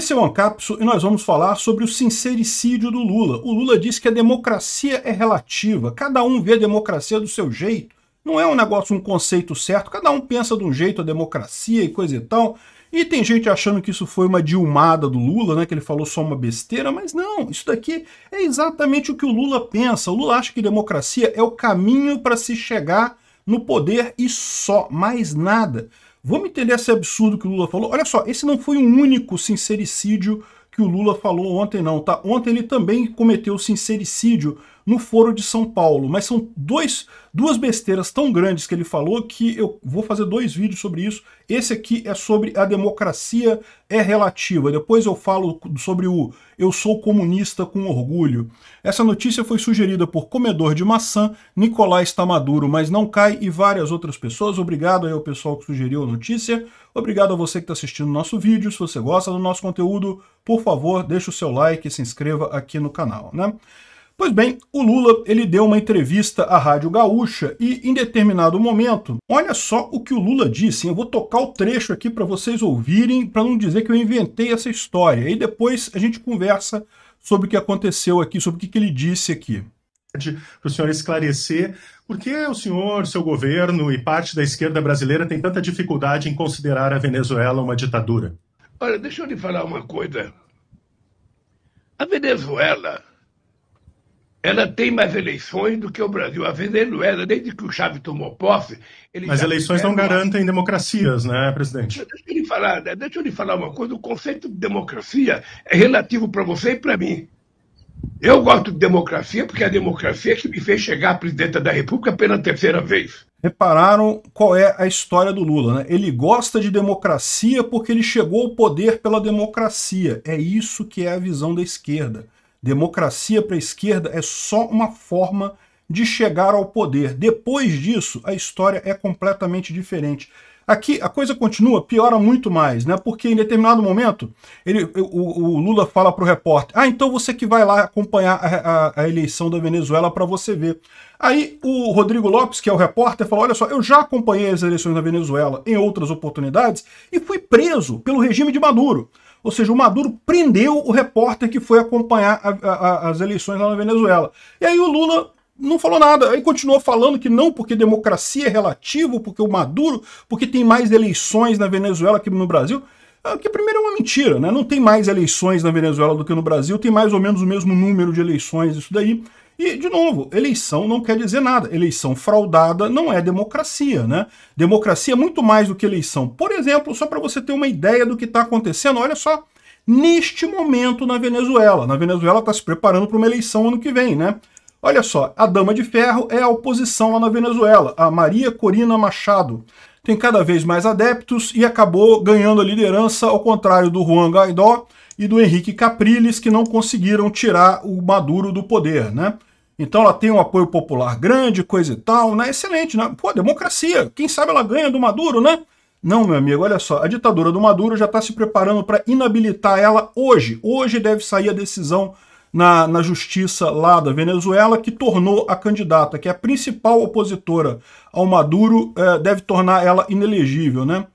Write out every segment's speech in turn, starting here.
Esse é o Ancapso e nós vamos falar sobre o sincericídio do Lula. O Lula diz que a democracia é relativa, cada um vê a democracia do seu jeito. Não é um negócio, um conceito certo, cada um pensa de um jeito a democracia e coisa e tal. E tem gente achando que isso foi uma dilmada do Lula, né, que ele falou só uma besteira, mas não, isso daqui é exatamente o que o Lula pensa. O Lula acha que democracia é o caminho para se chegar no poder e só, mais nada. Vamos entender esse absurdo que o Lula falou? Olha só, esse não foi o único sincericídio que o Lula falou ontem, não, tá? Ontem ele também cometeu sincericídio no Foro de São Paulo. Mas são dois, duas besteiras tão grandes que ele falou que eu vou fazer dois vídeos sobre isso. Esse aqui é sobre a democracia é relativa. Depois eu falo sobre o eu sou comunista com orgulho. Essa notícia foi sugerida por comedor de maçã Nicolás Tamaduro, mas não cai e várias outras pessoas. Obrigado aí ao pessoal que sugeriu a notícia. Obrigado a você que está assistindo o nosso vídeo. Se você gosta do nosso conteúdo, por favor, deixe o seu like e se inscreva aqui no canal, né? Pois bem, o Lula ele deu uma entrevista à Rádio Gaúcha e, em determinado momento, olha só o que o Lula disse. Eu vou tocar o trecho aqui para vocês ouvirem, para não dizer que eu inventei essa história. E depois a gente conversa sobre o que aconteceu aqui, sobre o que, que ele disse aqui. Para o senhor esclarecer por que o senhor, seu governo e parte da esquerda brasileira tem tanta dificuldade em considerar a Venezuela uma ditadura. Olha, deixa eu lhe falar uma coisa. A Venezuela ela tem mais eleições do que o Brasil. A Venezuela, desde que o Chávez tomou posse. Mas eleições não garantem democracias, né, presidente? Deixa eu lhe falar, né, deixa eu lhe falar uma coisa: o conceito de democracia é relativo para você e para mim. Eu gosto de democracia porque é a democracia que me fez chegar à presidenta da República pela terceira vez. Repararam qual é a história do Lula, né? Ele gosta de democracia porque ele chegou ao poder pela democracia. É isso que é a visão da esquerda. Democracia para a esquerda é só uma forma de chegar ao poder. Depois disso, a história é completamente diferente. Aqui a coisa continua, piora muito mais, né? Porque em determinado momento ele, o, o Lula fala para o repórter: Ah, então você que vai lá acompanhar a, a, a eleição da Venezuela para você ver. Aí o Rodrigo Lopes, que é o repórter, falou: Olha só, eu já acompanhei as eleições da Venezuela em outras oportunidades e fui preso pelo regime de Maduro. Ou seja, o Maduro prendeu o repórter que foi acompanhar a, a, as eleições lá na Venezuela. E aí o Lula não falou nada. Aí continuou falando que não, porque democracia é relativo, porque o Maduro, porque tem mais eleições na Venezuela que no Brasil. É, que primeiro é uma mentira, né? Não tem mais eleições na Venezuela do que no Brasil, tem mais ou menos o mesmo número de eleições, isso daí. E, de novo, eleição não quer dizer nada. Eleição fraudada não é democracia, né? Democracia é muito mais do que eleição. Por exemplo, só para você ter uma ideia do que está acontecendo, olha só neste momento na Venezuela. Na Venezuela está se preparando para uma eleição ano que vem, né? Olha só, a Dama de Ferro é a oposição lá na Venezuela, a Maria Corina Machado. Tem cada vez mais adeptos e acabou ganhando a liderança, ao contrário do Juan Guaidó e do Henrique Capriles, que não conseguiram tirar o Maduro do poder, né? Então ela tem um apoio popular grande, coisa e tal, né? Excelente, né? Pô, democracia. Quem sabe ela ganha do Maduro, né? Não, meu amigo, olha só. A ditadura do Maduro já está se preparando para inabilitar ela hoje. Hoje deve sair a decisão na, na, justiça lá da Venezuela, que tornou a candidata, que é a principal opositora ao Maduro, eh, deve tornar ela inelegível, né?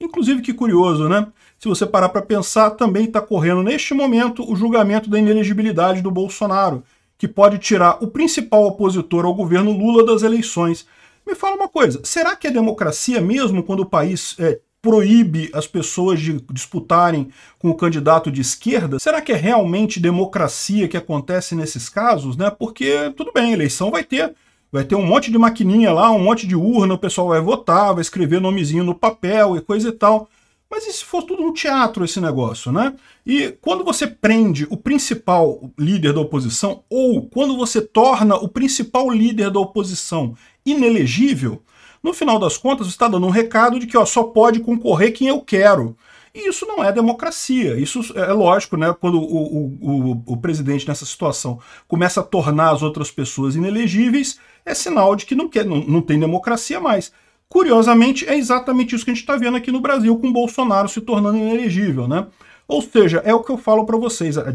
Inclusive, que curioso, né? Se você parar para pensar, também está correndo neste momento o julgamento da inelegibilidade do Bolsonaro, que pode tirar o principal opositor ao governo Lula das eleições. Me fala uma coisa: será que é democracia mesmo quando o país é, proíbe as pessoas de disputarem com o candidato de esquerda? Será que é realmente democracia que acontece nesses casos? Né? Porque, tudo bem, eleição vai ter. Vai ter um monte de maquininha lá, um monte de urna, o pessoal vai votar, vai escrever nomezinho no papel e coisa e tal. Mas e se for tudo um teatro esse negócio, né? E quando você prende o principal líder da oposição, ou quando você torna o principal líder da oposição inelegível, no final das contas, você está dando um recado de que ó, só pode concorrer quem eu quero. E isso não é democracia. Isso é, é lógico, né? Quando o, o, o, o, presidente nessa situação começa a tornar as outras pessoas inelegíveis, é sinal de que não, quer, não, não tem democracia mais. Curiosamente, é exatamente isso que a gente está vendo aqui no Brasil, com Bolsonaro se tornando inelegível, né? Ou seja, é o que eu falo para vocês, a,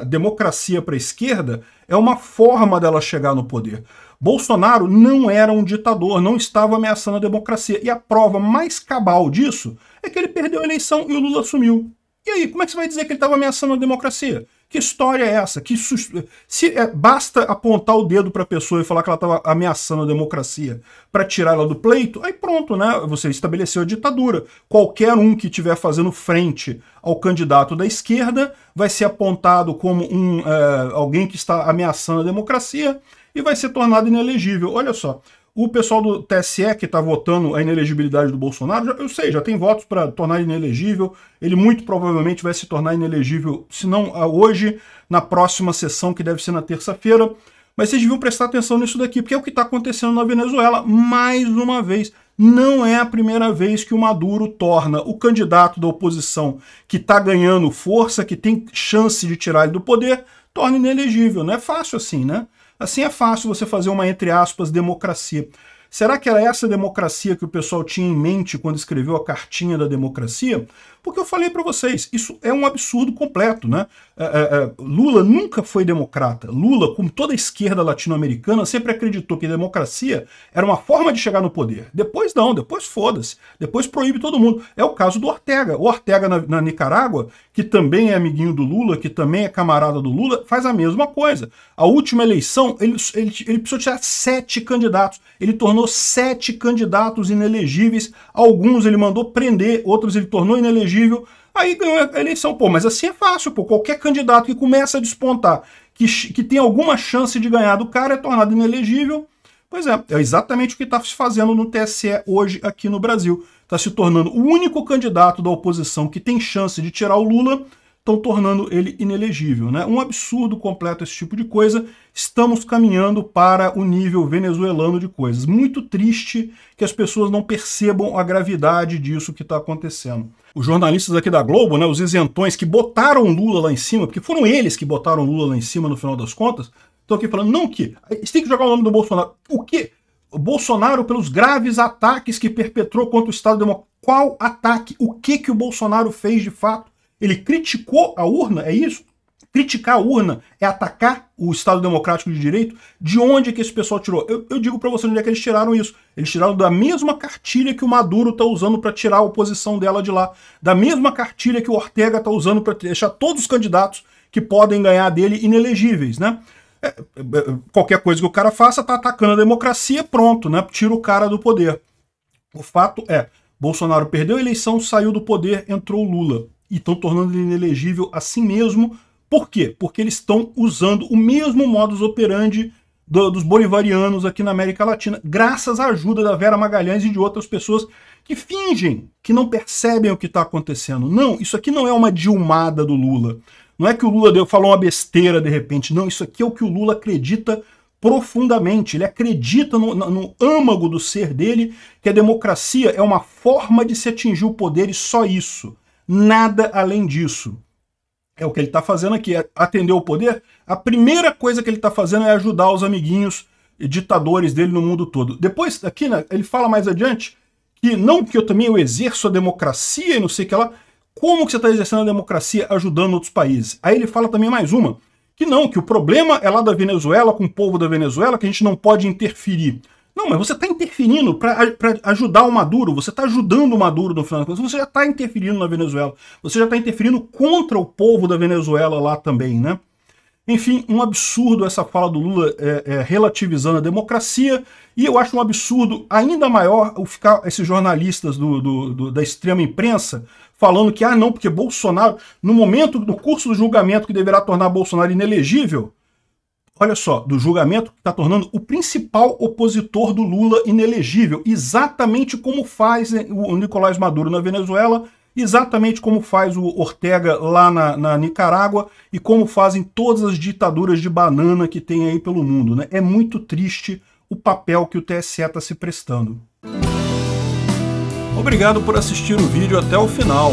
a democracia para a esquerda é uma forma dela chegar no poder. Bolsonaro não era um ditador, não estava ameaçando a democracia. E a prova mais cabal disso é que ele perdeu a eleição e o Lula assumiu. E aí, como é que você vai dizer que ele estava ameaçando a democracia? Que história é essa? Que sust... Se é, basta apontar o dedo para a pessoa e falar que ela estava ameaçando a democracia para tirar ela do pleito, aí pronto, né? Você estabeleceu a ditadura. Qualquer um que estiver fazendo frente ao candidato da esquerda vai ser apontado como um, é, alguém que está ameaçando a democracia e vai ser tornado inelegível. Olha só, o pessoal do TSE que está votando a inelegibilidade do Bolsonaro, já, eu sei, já tem votos para tornar inelegível. Ele muito provavelmente vai se tornar inelegível, se não ah, hoje, na próxima sessão, que deve ser na terça-feira. Mas vocês deviam prestar atenção nisso daqui, porque é o que está acontecendo na Venezuela, mais uma vez. Não é a primeira vez que o Maduro torna o candidato da oposição que está ganhando força, que tem chance de tirar ele do poder, torna inelegível. Não é fácil assim, né? Assim é fácil você fazer uma, entre aspas, democracia. Será que era essa democracia que o pessoal tinha em mente quando escreveu a cartinha da democracia? Porque eu falei para vocês, isso é um absurdo completo, né? É, é, é, Lula nunca foi democrata. Lula, como toda a esquerda latino-americana, sempre acreditou que democracia era uma forma de chegar no poder. Depois não, depois foda-se. Depois proíbe todo mundo. É o caso do Ortega. O Ortega na, na Nicarágua, que também é amiguinho do Lula, que também é camarada do Lula, faz a mesma coisa. A última eleição, ele, ele, ele precisou tirar sete candidatos. Ele tornou tornou sete candidatos inelegíveis. Alguns ele mandou prender, outros ele tornou inelegível. Aí ganhou a eleição. Pô, mas assim é fácil, pô. Qualquer candidato que começa a despontar, que, que tem alguma chance de ganhar do cara, é tornado inelegível. Pois é, é exatamente o que está se fazendo no TSE hoje aqui no Brasil. Está se tornando o único candidato da oposição que tem chance de tirar o Lula estão tornando ele inelegível. Né? Um absurdo completo esse tipo de coisa. Estamos caminhando para o nível venezuelano de coisas. Muito triste que as pessoas não percebam a gravidade disso que está acontecendo. Os jornalistas aqui da Globo, né, os isentões que botaram Lula lá em cima, porque foram eles que botaram Lula lá em cima no final das contas, estão aqui falando, não que, você tem que jogar o nome do Bolsonaro. O quê? O Bolsonaro pelos graves ataques que perpetrou contra o Estado Democrático. Qual ataque? O que, que o Bolsonaro fez de fato? Ele criticou a urna, é isso? Criticar a urna é atacar o Estado Democrático de Direito? De onde é que esse pessoal tirou? Eu, eu digo para você onde é que eles tiraram isso. Eles tiraram da mesma cartilha que o Maduro está usando para tirar a oposição dela de lá. Da mesma cartilha que o Ortega está usando para deixar todos os candidatos que podem ganhar dele inelegíveis, né? É, é, é, qualquer coisa que o cara faça tá atacando a democracia, pronto, né? Tira o cara do poder. O fato é, Bolsonaro perdeu a eleição, saiu do poder, entrou Lula e estão tornando ele inelegível assim mesmo. Por quê? Porque eles estão usando o mesmo modus operandi do, dos bolivarianos aqui na América Latina, graças à ajuda da Vera Magalhães e de outras pessoas que fingem que não percebem o que está acontecendo. Não, isso aqui não é uma dilmada do Lula. Não é que o Lula deu, falou uma besteira de repente. Não, isso aqui é o que o Lula acredita profundamente. Ele acredita no, no âmago do ser dele que a democracia é uma forma de se atingir o poder e só isso nada além disso. É o que ele está fazendo aqui, é atender o poder. A primeira coisa que ele está fazendo é ajudar os amiguinhos ditadores dele no mundo todo. Depois, aqui, né, ele fala mais adiante que não que eu também eu exerço a democracia e não sei o que lá, como que você está exercendo a democracia ajudando outros países? Aí ele fala também mais uma, que não, que o problema é lá da Venezuela, com o povo da Venezuela, que a gente não pode interferir. Não, mas você está interferindo para ajudar o Maduro, você está ajudando o Maduro no final das contas, você já está interferindo na Venezuela, você já está interferindo contra o povo da Venezuela lá também, né? Enfim, um absurdo essa fala do Lula é, é, relativizando a democracia, e eu acho um absurdo ainda maior o ficar esses jornalistas do, do, do, da extrema imprensa falando que, ah, não, porque Bolsonaro, no momento, no curso do julgamento que deverá tornar Bolsonaro inelegível, olha só, do julgamento que está tornando o principal opositor do Lula inelegível, exatamente como faz né, o Nicolás Maduro na Venezuela, exatamente como faz o Ortega lá na, na Nicarágua e como fazem todas as ditaduras de banana que tem aí pelo mundo. Né? É muito triste o papel que o TSE está se prestando. Obrigado por assistir o vídeo até o final.